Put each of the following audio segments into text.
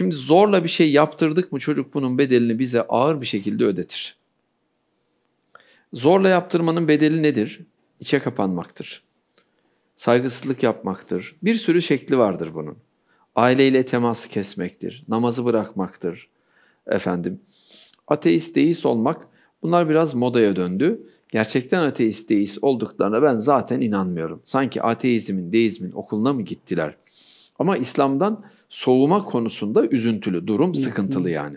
Şimdi zorla bir şey yaptırdık mı çocuk bunun bedelini bize ağır bir şekilde ödetir. Zorla yaptırmanın bedeli nedir? İçe kapanmaktır. Saygısızlık yapmaktır. Bir sürü şekli vardır bunun. Aileyle teması kesmektir, namazı bırakmaktır. Efendim, ateist deist olmak bunlar biraz modaya döndü. Gerçekten ateist deist olduklarına ben zaten inanmıyorum. Sanki ateizmin, deizmin okuluna mı gittiler? Ama İslam'dan soğuma konusunda üzüntülü, durum sıkıntılı yani.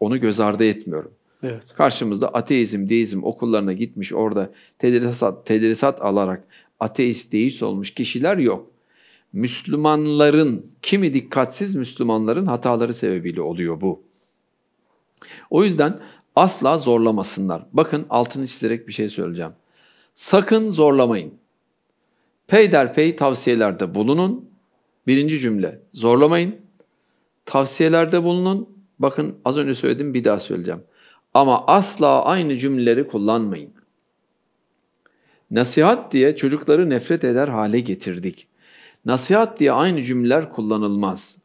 Onu göz ardı etmiyorum. Evet. Karşımızda ateizm, deizm okullarına gitmiş orada tedrisat, tedrisat alarak ateist, deist olmuş kişiler yok. Müslümanların, kimi dikkatsiz Müslümanların hataları sebebiyle oluyor bu. O yüzden asla zorlamasınlar. Bakın altını çizerek bir şey söyleyeceğim. Sakın zorlamayın. Peyderpey tavsiyelerde bulunun Birinci cümle, zorlamayın. Tavsiyelerde bulunun. Bakın az önce söyledim, bir daha söyleyeceğim. Ama asla aynı cümleleri kullanmayın. Nasihat diye çocukları nefret eder hale getirdik. Nasihat diye aynı cümleler kullanılmaz.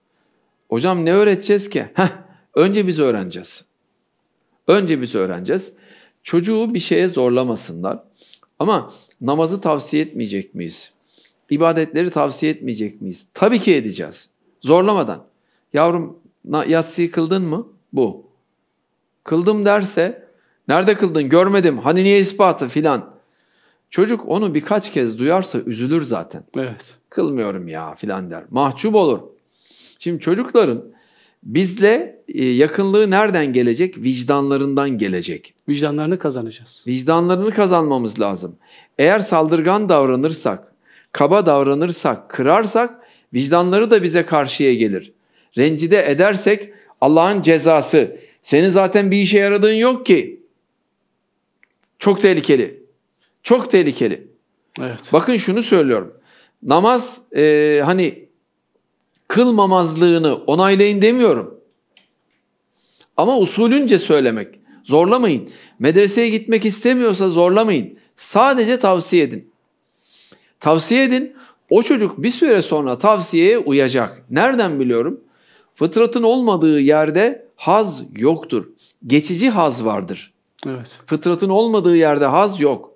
Hocam ne öğreteceğiz ki? Heh, önce biz öğreneceğiz. Önce biz öğreneceğiz. Çocuğu bir şeye zorlamasınlar. Ama namazı tavsiye etmeyecek miyiz? ibadetleri tavsiye etmeyecek miyiz? Tabii ki edeceğiz. Zorlamadan. Yavrum yatsıyı kıldın mı? Bu. Kıldım derse nerede kıldın görmedim hani niye ispatı filan. Çocuk onu birkaç kez duyarsa üzülür zaten. Evet. Kılmıyorum ya filan der. Mahcup olur. Şimdi çocukların bizle e, yakınlığı nereden gelecek? Vicdanlarından gelecek. Vicdanlarını kazanacağız. Vicdanlarını kazanmamız lazım. Eğer saldırgan davranırsak, kaba davranırsak, kırarsak vicdanları da bize karşıya gelir. Rencide edersek Allah'ın cezası. Senin zaten bir işe yaradığın yok ki. Çok tehlikeli. Çok tehlikeli. Evet. Bakın şunu söylüyorum. Namaz e, hani kılmamazlığını onaylayın demiyorum. Ama usulünce söylemek. Zorlamayın. Medreseye gitmek istemiyorsa zorlamayın. Sadece tavsiye edin. Tavsiye edin. O çocuk bir süre sonra tavsiyeye uyacak. Nereden biliyorum? Fıtratın olmadığı yerde haz yoktur. Geçici haz vardır. Evet. Fıtratın olmadığı yerde haz yok.